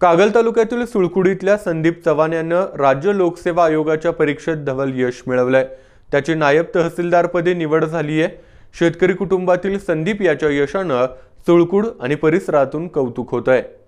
कागल तालुक्यातील सुळकुडीतल्या संदीप चव्हाण यानं राज्य लोकसेवा आयोगाच्या परीक्षेत धवल यश मिळवलंय त्याची नायब तहसीलदारपदी निवड झाली आहे शेतकरी कुटुंबातील संदीप याच्या यशानं सुळकूड आणि परिसरातून कौतुक होत आहे